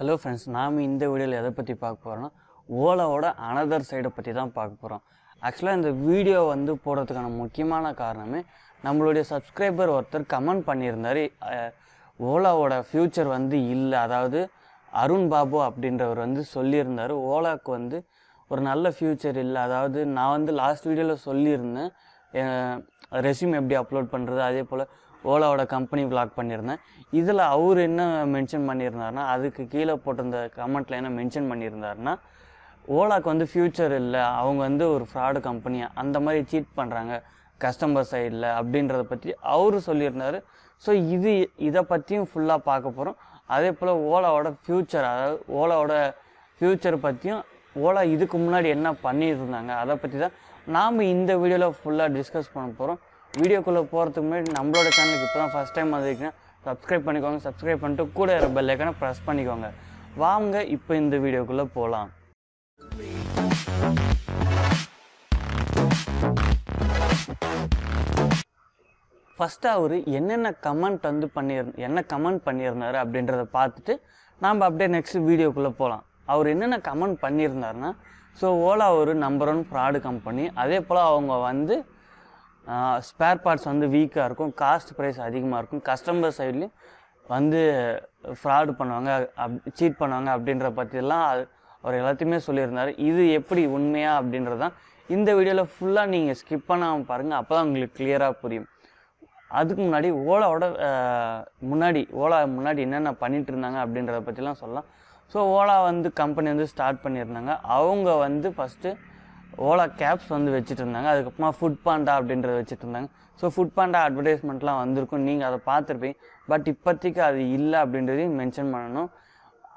hello friends நாம் இந்த வீடியோவில் எதை பற்றி பார்க்க போகிறோன்னா ஓலாவோட அனதர் சைடை பற்றி தான் பார்க்க போகிறோம் ஆக்சுவலாக இந்த வீடியோ வந்து போடுறதுக்கான முக்கியமான காரணமே நம்மளுடைய சப்ஸ்கிரைபர் ஒருத்தர் கமெண்ட் பண்ணியிருந்தார் ஓலாவோட ஃப்யூச்சர் வந்து இல்லை அதாவது அருண் பாபு அப்படின்றவர் வந்து சொல்லியிருந்தார் ஓலாவுக்கு வந்து ஒரு நல்ல ஃப்யூச்சர் இல்லை அதாவது நான் வந்து லாஸ்ட் வீடியோவில் சொல்லியிருந்தேன் ரெசியூம் எப்படி அப்லோட் பண்ணுறது அதே போல் ஓலாவோட கம்பெனி பிளாக் பண்ணியிருந்தேன் இதில் அவர் என்ன மென்ஷன் பண்ணியிருந்தாருனா அதுக்கு கீழே போட்டிருந்த கமெண்ட்டில் என்ன மென்ஷன் பண்ணியிருந்தாருன்னா ஓலாக்கு வந்து ஃப்யூச்சர் இல்லை அவங்க வந்து ஒரு ஃப்ராடு கம்பெனியாக அந்த மாதிரி சீட் பண்ணுறாங்க கஸ்டமர் சைடில் அப்படின்றத பற்றி அவர் சொல்லியிருந்தார் ஸோ இது இதை பற்றியும் ஃபுல்லாக பார்க்க போகிறோம் அதே போல் ஓலாவோட ஃப்யூச்சர் அதாவது ஓலாவோட ஃப்யூச்சர் பற்றியும் ஓலா இதுக்கு முன்னாடி என்ன பண்ணியிருந்தாங்க அதை பற்றி தான் நாம் இந்த வீடியோவில் ஃபுல்லாக டிஸ்கஸ் பண்ண போகிறோம் வீடியோக்குள்ளே போகிறதுக்கு முன்னாடி நம்மளோட சேனலுக்கு இப்போ தான் ஃபஸ்ட் டைம் வந்துருக்குன்னா சப்ஸ்கிரைப் பண்ணிக்கோங்க சப்ஸ்கிரைப் பண்ணிட்டு கூட இருக்கிற ஐக்கனை ப்ரெஸ் பண்ணிக்கோங்க வாங்க இப்போ இந்த வீடியோக்குள்ளே போகலாம் ஃபஸ்ட்டு அவர் என்னென்ன கமெண்ட் வந்து பண்ணியிரு என்ன கமெண்ட் பண்ணியிருந்தார் அப்படின்றத பார்த்துட்டு நாம் அப்படியே நெக்ஸ்ட் வீடியோக்குள்ளே போகலாம் அவர் என்னென்ன கமெண்ட் பண்ணியிருந்தாருன்னா ஸோ ஓலா ஒரு நம்பர் ஒன் ஃப்ராடு கம்பெனி அதே போல் அவங்க வந்து ஸ்பேர் பார்ட்ஸ் வந்து வீக்காக இருக்கும் காஸ்ட் ப்ரைஸ் அதிகமாக இருக்கும் கஸ்டமர் சைட்லேயும் வந்து ஃப்ராடு பண்ணுவாங்க அப் சீட் பண்ணுவாங்க அப்படின்ற பற்றிலாம் அவர் எல்லாத்தையுமே சொல்லியிருந்தார் இது எப்படி உண்மையா அப்படின்றது தான் இந்த வீடியோவில் ஃபுல்லாக நீங்கள் ஸ்கிப் பண்ணாமல் பாருங்கள் அப்போ தான் உங்களுக்கு கிளியராக புரியும் அதுக்கு முன்னாடி ஓலாவோட முன்னாடி ஓலா முன்னாடி என்னென்ன பண்ணிகிட்ருந்தாங்க இருந்தாங்க அப்படின்றத பற்றிலாம் சொல்லலாம் ஸோ ஓலா வந்து கம்பெனி வந்து ஸ்டார்ட் பண்ணியிருந்தாங்க அவங்க வந்து ஃபஸ்ட்டு ஓலா கேப்ஸ் வந்து வச்சுட்டு இருந்தாங்க அதுக்கப்புறமா ஃபுட் பாண்டா அப்படின்றத வச்சுட்டு இருந்தாங்க ஸோ ஃபுட் பாண்டா அட்வர்டைஸ்மெண்ட்லாம் வந்திருக்கும் நீங்கள் அதை பார்த்துருப்பீங்க பட் இப்போதைக்கு அது இல்லை அப்படின்றதையும் மென்ஷன் பண்ணணும்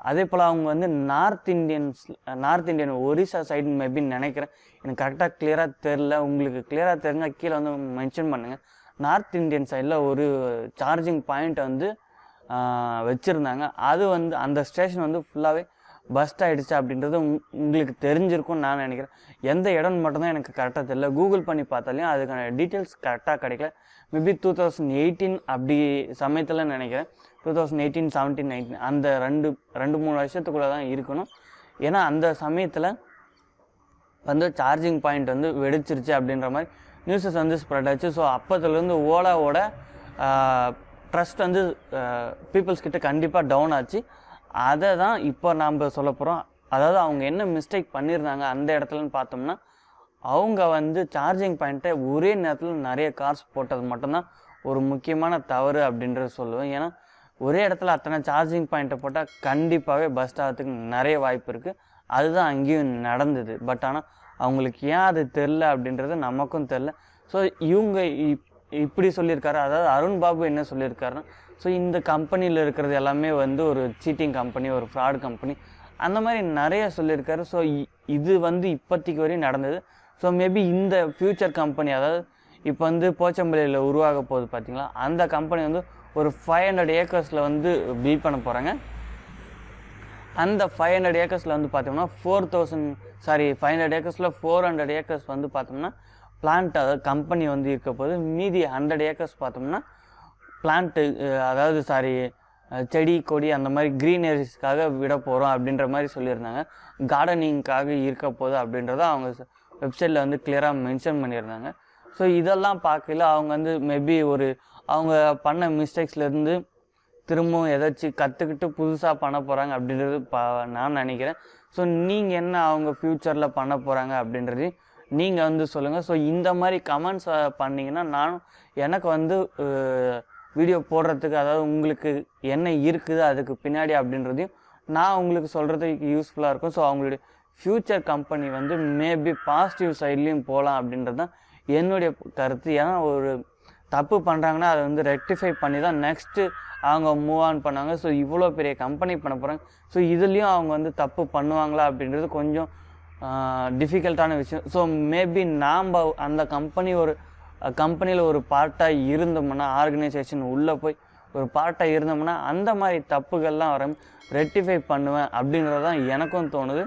அதே போல் அவங்க வந்து north Indians north Indian Orissa side மேபின்னு நினைக்கிறேன் எனக்கு கரெக்டாக கிளியராக தெரில உங்களுக்கு கிளியராக தெரிஞ்சால் கீழே வந்து மென்ஷன் பண்ணுங்கள் நார்த் இந்தியன் சைடில் ஒரு சார்ஜிங் பாயிண்ட் வந்து வச்சுருந்தாங்க அது வந்து அந்த ஸ்டேஷன் வந்து ஃபுல்லாகவே பஸ்ட் ஆகிடுச்சு அப்படின்றது உங்களுக்கு தெரிஞ்சிருக்கும்னு நான் நினைக்கிறேன் எந்த இடம்னு மட்டும்தான் எனக்கு கரெக்டாக தெரியல கூகுள் பண்ணி பார்த்தாலையும் அதுக்கான டீட்டெயில்ஸ் கரெக்டாக கிடைக்கல மேபி டூ தௌசண்ட் எயிட்டீன் அப்படி சமயத்தில் நினைக்கிறேன் two thousand eighteen seventeen nineteen அந்த ரெண்டு ரெண்டு மூணு வருஷத்துக்குள்ளே தான் இருக்கணும் ஏன்னா அந்த சமயத்தில் வந்து சார்ஜிங் பாயிண்ட் வந்து வெடிச்சிருச்சு அப்படின்ற மாதிரி நியூஸஸ் வந்து ஸ்ப்ரெட் ஆச்சு ஸோ அப்போத்துலேருந்து ஓலாவோட ட்ரஸ்ட் வந்து பீப்புள்ஸ் கிட்ட கண்டிப்பாக டவுன் ஆச்சு அதை தான் இப்போ நாம் சொல்ல போகிறோம் அதாவது அவங்க என்ன மிஸ்டேக் பண்ணியிருந்தாங்க அந்த இடத்துலன்னு பார்த்தோம்னா அவங்க வந்து சார்ஜிங் பாயிண்ட்டை ஒரே நேரத்தில் நிறைய கார்ஸ் போட்டது மட்டும்தான் ஒரு முக்கியமான தவறு அப்படின்றத சொல்லுவேன் ஏன்னா ஒரே இடத்துல அத்தனை சார்ஜிங் பாயிண்ட்டை போட்டால் கண்டிப்பாகவே பஸ் ஆகிறதுக்கு நிறைய வாய்ப்பு இருக்குது அதுதான் அங்கேயும் நடந்தது பட் ஆனால் அவங்களுக்கு ஏன் அது தெரில அப்படின்றது நமக்கும் தெரில ஸோ இவங்க இப் இப்படி சொல்லியிருக்காரு அதாவது அருண் பாபு என்ன சொல்லியிருக்காருன்னா ஸோ இந்த கம்பெனியில் இருக்கிறது எல்லாமே வந்து ஒரு சீட்டிங் கம்பெனி ஒரு ஃப்ராட் கம்பெனி அந்த மாதிரி நிறைய சொல்லியிருக்காரு ஸோ இது வந்து இப்போத்திக்கு வரையும் நடந்தது ஸோ மேபி இந்த ஃப்யூச்சர் கம்பெனி அதாவது இப்போ வந்து போச்சம்பள்ளியில் உருவாக போகுது பார்த்திங்களா அந்த கம்பெனி வந்து ஒரு ஃபைவ் ஹண்ட்ரட் ஏக்கர்ஸில் வந்து பில் பண்ண போகிறாங்க அந்த ஃபைவ் ஹண்ட்ரட் ஏக்கர்ஸில் வந்து பார்த்தோம்னா four thousand sorry five hundred ஏக்கர்ஸில் ஃபோர் ஹண்ட்ரட் ஏக்கர்ஸ் வந்து பார்த்தோம்னா பிளான்ட் அதாவது கம்பெனி வந்து இருக்க போது மீதி ஹண்ட்ரட் ஏக்கர்ஸ் பார்த்தோம்னா பிளான்ட்டு அதாவது சாரி செடி கொடி அந்த மாதிரி க்ரீனரிஸ்க்காக விட போகிறோம் அப்படின்ற மாதிரி சொல்லியிருந்தாங்க கார்டனிங்க்காக இருக்க போது அப்படின்றத அவங்க வெப்சைட்டில் வந்து கிளியராக மென்ஷன் பண்ணியிருந்தாங்க ஸோ இதெல்லாம் பார்க்கல அவங்க வந்து மேபி ஒரு அவங்க பண்ண மிஸ்டேக்ஸ்லேருந்து திரும்பவும் எதாச்சும் கற்றுக்கிட்டு புதுசாக பண்ண போகிறாங்க அப்படின்றது பா நான் நினைக்கிறேன் ஸோ நீங்கள் என்ன அவங்க ஃப்யூச்சரில் பண்ண போகிறாங்க அப்படின்றது நீங்கள் வந்து சொல்லுங்கள் ஸோ இந்த மாதிரி கமெண்ட்ஸ் பண்ணிங்கன்னா நானும் எனக்கு வந்து வீடியோ போடுறதுக்கு அதாவது உங்களுக்கு என்ன இருக்குது அதுக்கு பின்னாடி அப்படின்றதையும் நான் உங்களுக்கு சொல்கிறதுக்கு யூஸ்ஃபுல்லாக இருக்கும் ஸோ அவங்களுடைய ஃப்யூச்சர் கம்பெனி வந்து மேபி பாசிட்டிவ் சைட்லேயும் போகலாம் அப்படின்றது தான் என்னுடைய கருத்து ஏன்னா ஒரு தப்பு பண்ணுறாங்கன்னா அதை வந்து ரெக்டிஃபை பண்ணி தான் நெக்ஸ்ட்டு அவங்க மூவ் ஆன் பண்ணாங்க ஸோ இவ்வளோ பெரிய கம்பெனி பண்ண போகிறாங்க ஸோ இதுலேயும் அவங்க வந்து தப்பு பண்ணுவாங்களா அப்படின்றது கொஞ்சம் டிஃபிகல்ட்டான விஷயம் ஸோ மேபி நாம் அந்த கம்பெனி ஒரு கம்பெனியில் ஒரு பார்ட்டாக இருந்தோம்னா ஆர்கனைசேஷன் உள்ளே போய் ஒரு பார்ட்டாக இருந்தோம்னா அந்த மாதிரி தப்புகள்லாம் வர ரெட்டிஃபை பண்ணுவேன் அப்படின்றது தான் எனக்கும் தோணுது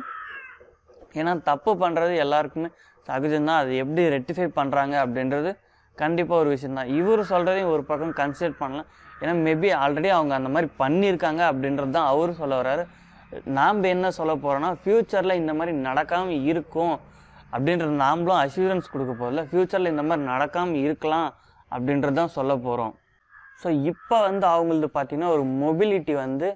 ஏன்னா தப்பு பண்ணுறது எல்லாருக்குமே சகஜம்தான் அது எப்படி ரெட்டிஃபை பண்ணுறாங்க அப்படின்றது கண்டிப்பாக ஒரு விஷயந்தான் இவர் சொல்கிறதையும் ஒரு பக்கம் கன்சிடர் பண்ணலாம் ஏன்னா மேபி ஆல்ரெடி அவங்க அந்த மாதிரி பண்ணியிருக்காங்க அப்படின்றது தான் அவரும் சொல்ல வர்றாரு நாம் என்ன சொல்ல போகிறோன்னா ஃப்யூச்சரில் இந்த மாதிரி நடக்காமல் இருக்கும் அப்படின்றது நாம்ளும் அஷூரன்ஸ் கொடுக்க போதில்ல ஃப்யூச்சரில் இந்த மாதிரி நடக்காமல் இருக்கலாம் அப்படின்றது தான் சொல்ல போகிறோம் ஸோ இப்போ வந்து அவங்களது பார்த்திங்கன்னா ஒரு மொபிலிட்டி வந்து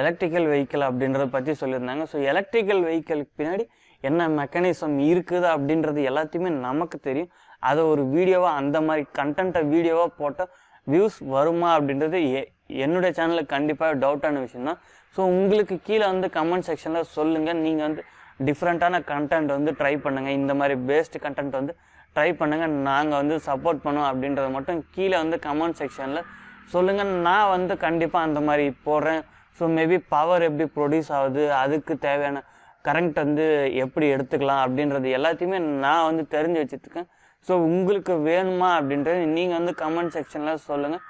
எலக்ட்ரிக்கல் வெஹிக்கிள் அப்படின்றத பற்றி சொல்லியிருந்தாங்க ஸோ எலக்ட்ரிக்கல் வெஹிக்கிளுக்கு பின்னாடி என்ன மெக்கானிசம் இருக்குது அப்படின்றது எல்லாத்தையுமே நமக்கு தெரியும் அதை ஒரு வீடியோவாக அந்த மாதிரி கண்டென்ட்டை வீடியோவாக போட்டால் வியூஸ் வருமா அப்படின்றது என்னுடைய சேனலில் கண்டிப்பாக டவுட்டான விஷயம் தான் ஸோ உங்களுக்கு கீழே வந்து கமெண்ட் செக்ஷனில் சொல்லுங்கள் நீங்கள் வந்து டிஃப்ரெண்ட்டான கண்டென்ட் வந்து ட்ரை பண்ணுங்கள் இந்த மாதிரி பேஸ்ட் கண்டென்ட் வந்து ட்ரை பண்ணுங்கள் நாங்கள் வந்து சப்போர்ட் பண்ணோம் அப்படின்றத மட்டும் கீழே வந்து கமெண்ட் செக்ஷனில் சொல்லுங்கள் நான் வந்து கண்டிப்பாக அந்த மாதிரி போடுறேன் ஸோ மேபி பவர் எப்படி ப்ரொடியூஸ் ஆகுது அதுக்கு தேவையான கரண்ட் வந்து எப்படி எடுத்துக்கலாம் அப்படின்றது எல்லாத்தையுமே நான் வந்து தெரிஞ்சு வச்சுருக்கேன் ஸோ உங்களுக்கு வேணுமா அப்படின்றது நீங்கள் வந்து கமெண்ட் செக்ஷனில் சொல்லுங்கள்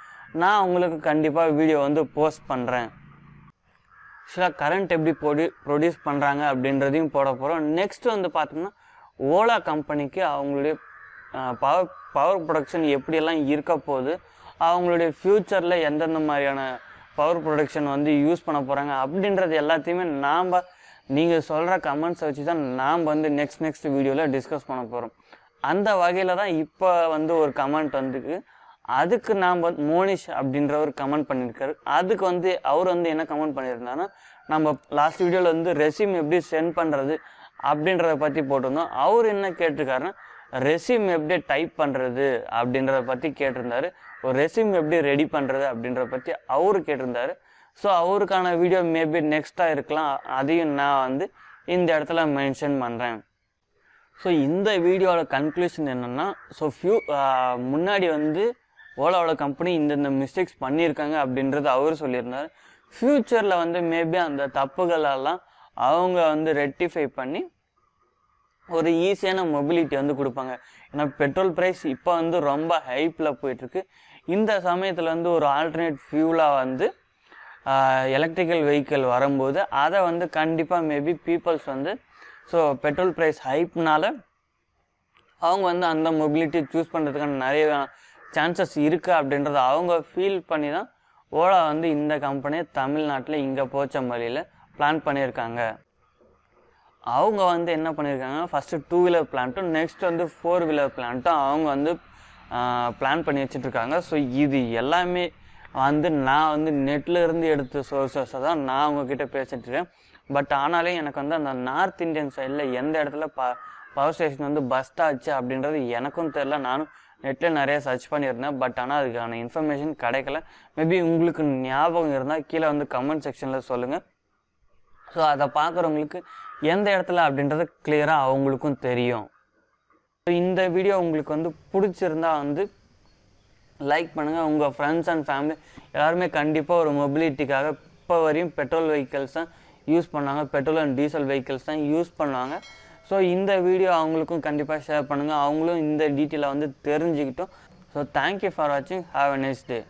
நான் உங்களுக்கு கண்டிப்பாக வீடியோ வந்து போஸ்ட் பண்ணுறேன் ஆக்சுவலாக கரண்ட் எப்படி ப்ரொடியூ ப்ரொடியூஸ் பண்ணுறாங்க அப்படின்றதையும் போட போகிறோம் நெக்ஸ்ட் வந்து பார்த்தோம்னா ஓலா கம்பெனிக்கு அவங்களுடைய பவர் பவர் ப்ரொடக்ஷன் எப்படியெல்லாம் இருக்க போகுது அவங்களுடைய ஃப்யூச்சரில் எந்தெந்த மாதிரியான பவர் ப்ரொடக்ஷன் வந்து யூஸ் பண்ண போகிறாங்க அப்படின்றது எல்லாத்தையுமே நாம் நீங்கள் சொல்கிற கமெண்ட்ஸை வச்சு தான் நாம் வந்து நெக்ஸ்ட் நெக்ஸ்ட் வீடியோவில் டிஸ்கஸ் பண்ண போகிறோம் அந்த வகையில் தான் இப்போ வந்து ஒரு கமெண்ட் வந்துக்கு அதுக்கு நாம் மோனிஷ் அப்படின்றவர் கமெண்ட் பண்ணியிருக்காரு அதுக்கு வந்து அவர் வந்து என்ன கமெண்ட் பண்ணியிருந்தாருன்னா நம்ம லாஸ்ட் வீடியோவில் வந்து ரெசியூம் எப்படி சென்ட் பண்ணுறது அப்படின்றத பற்றி போட்டிருந்தோம் அவர் என்ன கேட்டிருக்காருன்னா ரெசியூம் எப்படி டைப் பண்ணுறது அப்படின்றத பற்றி கேட்டிருந்தாரு ஒரு ரெசியூம் எப்படி ரெடி பண்ணுறது அப்படின்றத பற்றி அவர் கேட்டிருந்தாரு ஸோ அவருக்கான வீடியோ மேபி நெக்ஸ்ட்டாக இருக்கலாம் அதையும் நான் வந்து இந்த இடத்துல மென்ஷன் பண்ணுறேன் ஸோ இந்த வீடியோவோட கன்க்ளூஷன் என்னென்னா ஸோ ஃபியூ முன்னாடி வந்து ஓலாவோட கம்பெனி இந்தந்த மிஸ்டேக்ஸ் பண்ணியிருக்காங்க அப்படின்றது அவர் சொல்லியிருந்தார் ஃப்யூச்சரில் வந்து மேபி அந்த தப்புகளெல்லாம் அவங்க வந்து ரெட்டிஃபை பண்ணி ஒரு ஈஸியான மொபிலிட்டி வந்து கொடுப்பாங்க ஏன்னா பெட்ரோல் ப்ரைஸ் இப்போ வந்து ரொம்ப ஹைப்பில் போயிட்டுருக்கு இந்த சமயத்தில் வந்து ஒரு ஆல்டர்னேட் ஃபியூலாக வந்து எலக்ட்ரிக்கல் வெஹிக்கிள் வரும்போது அதை வந்து கண்டிப்பாக மேபி பீப்புள்ஸ் வந்து ஸோ பெட்ரோல் ப்ரைஸ் ஹைப்னால அவங்க வந்து அந்த மொபிலிட்டி சூஸ் பண்ணுறதுக்கான நிறைய சான்சஸ் இருக்குது அப்படின்றத அவங்க ஃபீல் பண்ணி தான் ஓலா வந்து இந்த கம்பெனியை தமிழ்நாட்டில் இங்கே போச்ச மொழியில் பிளான் பண்ணியிருக்காங்க அவங்க வந்து என்ன பண்ணியிருக்காங்கன்னா ஃபஸ்ட்டு டூ வீலர் பிளான்ட்டும் நெக்ஸ்ட் வந்து ஃபோர் வீலர் பிளான்ட்டும் அவங்க வந்து பிளான் பண்ணி வச்சுட்ருக்காங்க ஸோ இது எல்லாமே வந்து நான் வந்து நெட்டில் இருந்து எடுத்த சோர்ஸஸை தான் நான் அவங்கக்கிட்ட பேசிட்டுருக்கேன் பட் ஆனாலும் எனக்கு வந்து அந்த நார்த் இந்தியன் சைடில் எந்த இடத்துல ப பவர் ஸ்டேஷன் வந்து பஸ்ட் ஆச்சு அப்படின்றது எனக்கும் தெரில நானும் நெட்டில் நிறைய சர்ச் பண்ணியிருந்தேன் பட் ஆனால் அதுக்கான இன்ஃபர்மேஷன் கிடைக்கல மேபி உங்களுக்கு ஞாபகம் இருந்தால் கீழே வந்து கமெண்ட் செக்ஷனில் சொல்லுங்கள் ஸோ அதை பார்க்குறவங்களுக்கு எந்த இடத்துல அப்படின்றது கிளியராக அவங்களுக்கும் தெரியும் ஸோ இந்த வீடியோ உங்களுக்கு வந்து பிடிச்சிருந்தா வந்து லைக் பண்ணுங்கள் உங்கள் ஃப்ரெண்ட்ஸ் அண்ட் ஃபேமிலி எல்லாருமே கண்டிப்பாக ஒரு மொபிலிட்டிக்காக இப்போ வரையும் பெட்ரோல் வெஹிக்கிள்ஸ் தான் யூஸ் பண்ணாங்க பெட்ரோல் அண்ட் டீசல் வெஹிக்கிள்ஸ் தான் யூஸ் பண்ணுவாங்க ஸோ இந்த வீடியோ அவங்களுக்கும் கண்டிப்பாக ஷேர் பண்ணுங்கள் அவங்களும் இந்த டீட்டெயிலை வந்து தெரிஞ்சுக்கிட்டோம் ஸோ தேங்க்யூ ஃபார் வாட்சிங் ஹாவ் அ நெக்ஸ்ட் டே